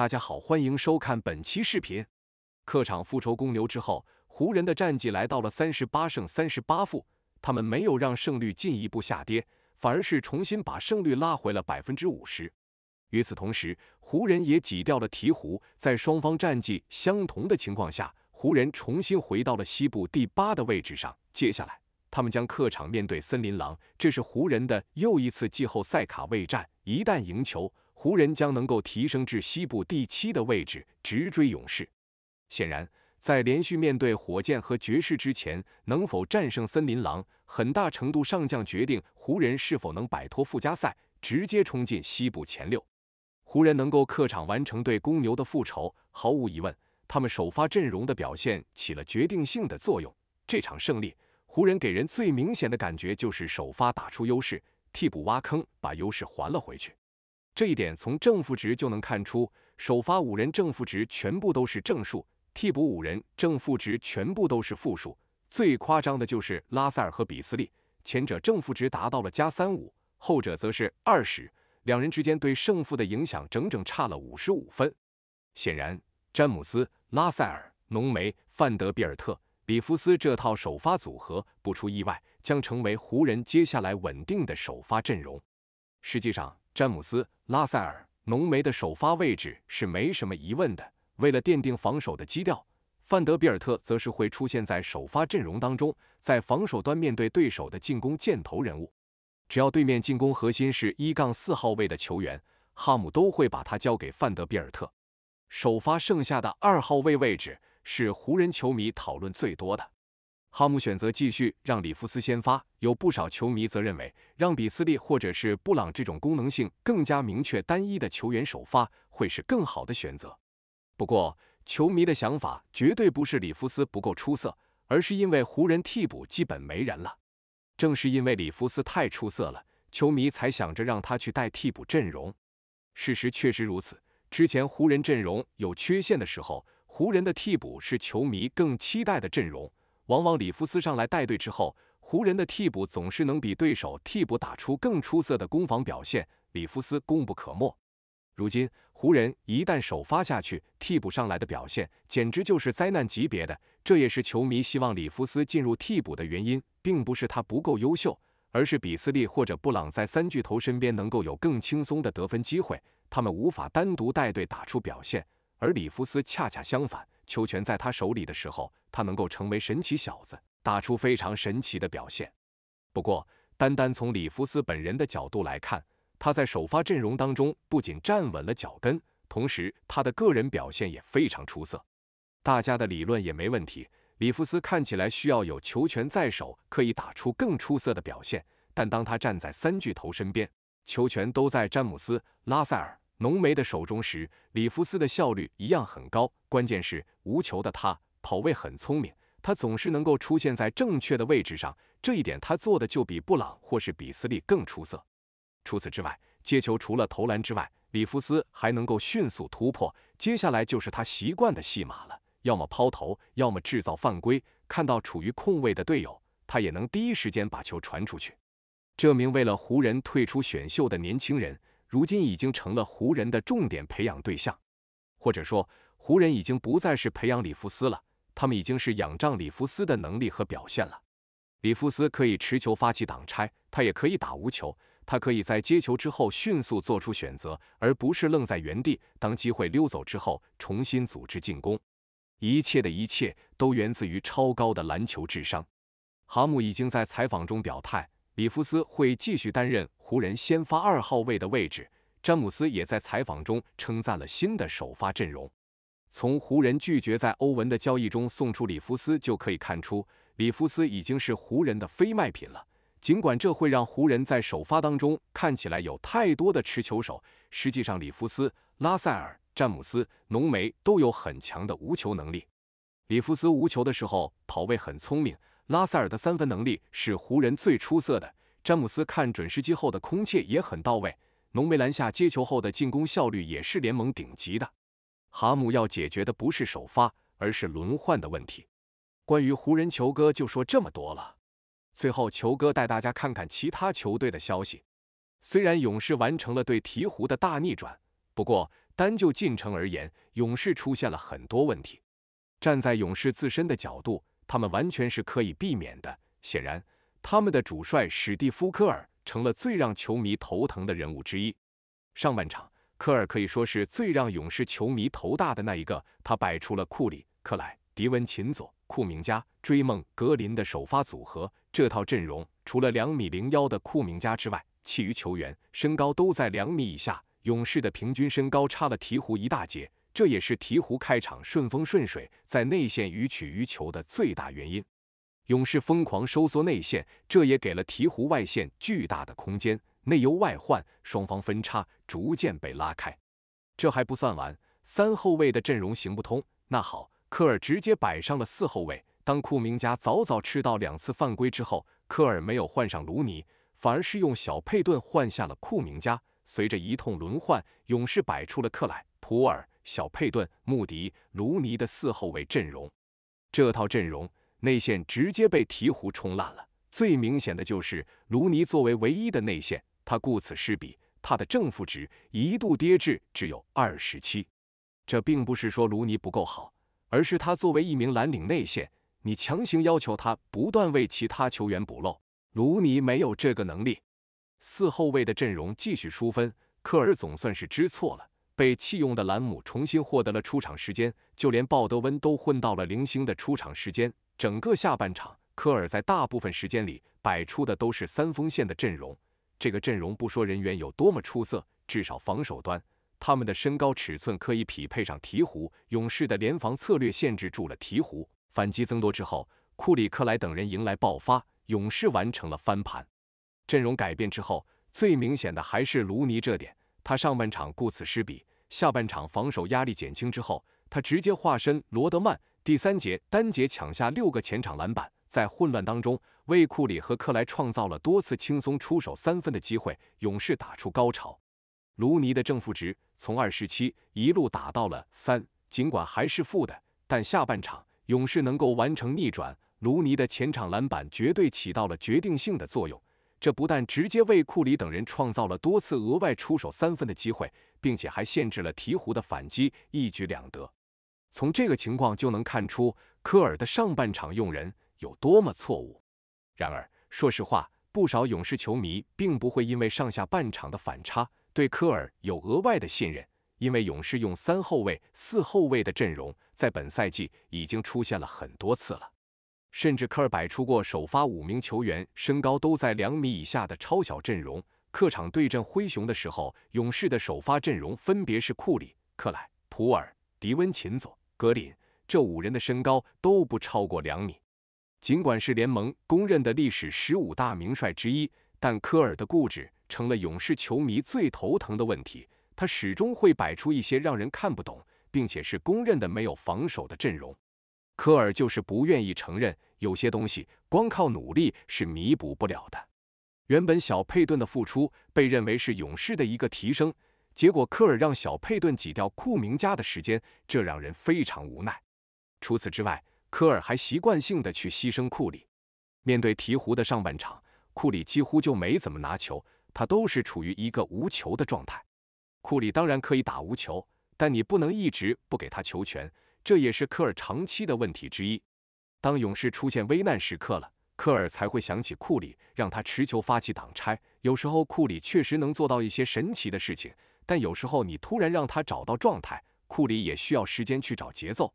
大家好，欢迎收看本期视频。客场复仇公牛之后，湖人的战绩来到了三十八胜三十八负，他们没有让胜率进一步下跌，反而是重新把胜率拉回了百分之五十。与此同时，湖人也挤掉了鹈鹕，在双方战绩相同的情况下，湖人重新回到了西部第八的位置上。接下来，他们将客场面对森林狼，这是湖人的又一次季后赛卡位战，一旦赢球。湖人将能够提升至西部第七的位置，直追勇士。显然，在连续面对火箭和爵士之前，能否战胜森林狼，很大程度上将决定湖人是否能摆脱附加赛，直接冲进西部前六。湖人能够客场完成对公牛的复仇，毫无疑问，他们首发阵容的表现起了决定性的作用。这场胜利，湖人给人最明显的感觉就是首发打出优势，替补挖坑，把优势还了回去。这一点从正负值就能看出，首发五人正负值全部都是正数，替补五人正负值全部都是负数。最夸张的就是拉塞尔和比斯利，前者正负值达到了加三五，后者则是二十，两人之间对胜负的影响整整差了五十五分。显然，詹姆斯、拉塞尔、浓眉、范德比尔特、里夫斯这套首发组合不出意外将成为湖人接下来稳定的首发阵容。实际上，詹姆斯、拉塞尔、浓眉的首发位置是没什么疑问的。为了奠定防守的基调，范德比尔特则是会出现在首发阵容当中，在防守端面对对手的进攻箭头人物。只要对面进攻核心是一杠四号位的球员，哈姆都会把他交给范德比尔特。首发剩下的二号位位置是湖人球迷讨论最多的。哈姆选择继续让里夫斯先发，有不少球迷则认为让比斯利或者是布朗这种功能性更加明确、单一的球员首发会是更好的选择。不过，球迷的想法绝对不是里夫斯不够出色，而是因为湖人替补基本没人了。正是因为里夫斯太出色了，球迷才想着让他去带替补阵容。事实确实如此，之前湖人阵容有缺陷的时候，湖人的替补是球迷更期待的阵容。往往里夫斯上来带队之后，湖人的替补总是能比对手替补打出更出色的攻防表现，里夫斯功不可没。如今湖人一旦首发下去，替补上来的表现简直就是灾难级别的。这也是球迷希望里夫斯进入替补的原因，并不是他不够优秀，而是比斯利或者布朗在三巨头身边能够有更轻松的得分机会，他们无法单独带队打出表现。而里夫斯恰恰相反，球权在他手里的时候，他能够成为神奇小子，打出非常神奇的表现。不过，单单从里夫斯本人的角度来看，他在首发阵容当中不仅站稳了脚跟，同时他的个人表现也非常出色。大家的理论也没问题，里夫斯看起来需要有球权在手，可以打出更出色的表现。但当他站在三巨头身边，球权都在詹姆斯、拉塞尔。浓眉的手中时，里弗斯的效率一样很高。关键是无球的他跑位很聪明，他总是能够出现在正确的位置上，这一点他做的就比布朗或是比斯利更出色。除此之外，接球除了投篮之外，里弗斯还能够迅速突破。接下来就是他习惯的戏码了，要么抛投，要么制造犯规。看到处于空位的队友，他也能第一时间把球传出去。这名为了湖人退出选秀的年轻人。如今已经成了湖人的重点培养对象，或者说，湖人已经不再是培养里弗斯了，他们已经是仰仗里弗斯的能力和表现了。里弗斯可以持球发起挡拆，他也可以打无球，他可以在接球之后迅速做出选择，而不是愣在原地，当机会溜走之后重新组织进攻。一切的一切都源自于超高的篮球智商。哈姆已经在采访中表态。里夫斯会继续担任湖人先发二号位的位置。詹姆斯也在采访中称赞了新的首发阵容。从湖人拒绝在欧文的交易中送出里夫斯就可以看出，里夫斯已经是湖人的非卖品了。尽管这会让湖人，在首发当中看起来有太多的持球手，实际上里夫斯、拉塞尔、詹姆斯、浓眉都有很强的无球能力。里夫斯无球的时候跑位很聪明。拉塞尔的三分能力是湖人最出色的，詹姆斯看准时机后的空切也很到位，浓眉篮下接球后的进攻效率也是联盟顶级的。哈姆要解决的不是首发，而是轮换的问题。关于湖人球哥就说这么多了，最后球哥带大家看看其他球队的消息。虽然勇士完成了对鹈鹕的大逆转，不过单就进程而言，勇士出现了很多问题。站在勇士自身的角度。他们完全是可以避免的。显然，他们的主帅史蒂夫·科尔成了最让球迷头疼的人物之一。上半场，科尔可以说是最让勇士球迷头大的那一个。他摆出了库里、克莱、迪文琴佐、库明加、追梦格林的首发组合。这套阵容除了两米零幺的库明加之外，其余球员身高都在两米以下，勇士的平均身高差了鹈鹕一大截。这也是鹈鹕开场顺风顺水，在内线予取予求的最大原因。勇士疯狂收缩内线，这也给了鹈鹕外线巨大的空间。内忧外患，双方分差逐渐被拉开。这还不算完，三后卫的阵容行不通，那好，科尔直接摆上了四后卫。当库明加早早吃到两次犯规之后，科尔没有换上卢尼，反而是用小佩顿换下了库明加。随着一通轮换，勇士摆出了克莱、普尔。小佩顿、穆迪、卢尼的四后卫阵容，这套阵容内线直接被鹈鹕冲烂了。最明显的就是卢尼作为唯一的内线，他顾此失彼，他的正负值一度跌至只有二十七。这并不是说卢尼不够好，而是他作为一名蓝领内线，你强行要求他不断为其他球员补漏，卢尼没有这个能力。四后卫的阵容继续输分，科尔总算是知错了。被弃用的兰姆重新获得了出场时间，就连鲍德温都混到了零星的出场时间。整个下半场，科尔在大部分时间里摆出的都是三锋线的阵容。这个阵容不说人员有多么出色，至少防守端，他们的身高尺寸可以匹配上鹈鹕。勇士的联防策略限制住了鹈鹕。反击增多之后，库里、克莱等人迎来爆发，勇士完成了翻盘。阵容改变之后，最明显的还是卢尼这点，他上半场顾此失彼。下半场防守压力减轻之后，他直接化身罗德曼，第三节单节抢下六个前场篮板，在混乱当中为库里和克莱创造了多次轻松出手三分的机会，勇士打出高潮。卢尼的正负值从二十七一路打到了三，尽管还是负的，但下半场勇士能够完成逆转，卢尼的前场篮板绝对起到了决定性的作用。这不但直接为库里等人创造了多次额外出手三分的机会，并且还限制了鹈鹕的反击，一举两得。从这个情况就能看出科尔的上半场用人有多么错误。然而，说实话，不少勇士球迷并不会因为上下半场的反差对科尔有额外的信任，因为勇士用三后卫、四后卫的阵容在本赛季已经出现了很多次了。甚至科尔摆出过首发五名球员身高都在两米以下的超小阵容。客场对阵灰熊的时候，勇士的首发阵容分别是库里、克莱、普尔、迪温琴佐、格林，这五人的身高都不超过两米。尽管是联盟公认的历史十五大名帅之一，但科尔的固执成了勇士球迷最头疼的问题。他始终会摆出一些让人看不懂，并且是公认的没有防守的阵容。科尔就是不愿意承认，有些东西光靠努力是弥补不了的。原本小佩顿的付出被认为是勇士的一个提升，结果科尔让小佩顿挤掉库明加的时间，这让人非常无奈。除此之外，科尔还习惯性的去牺牲库里。面对鹈鹕的上半场，库里几乎就没怎么拿球，他都是处于一个无球的状态。库里当然可以打无球，但你不能一直不给他球权。这也是科尔长期的问题之一。当勇士出现危难时刻了，科尔才会想起库里，让他持球发起挡拆。有时候库里确实能做到一些神奇的事情，但有时候你突然让他找到状态，库里也需要时间去找节奏。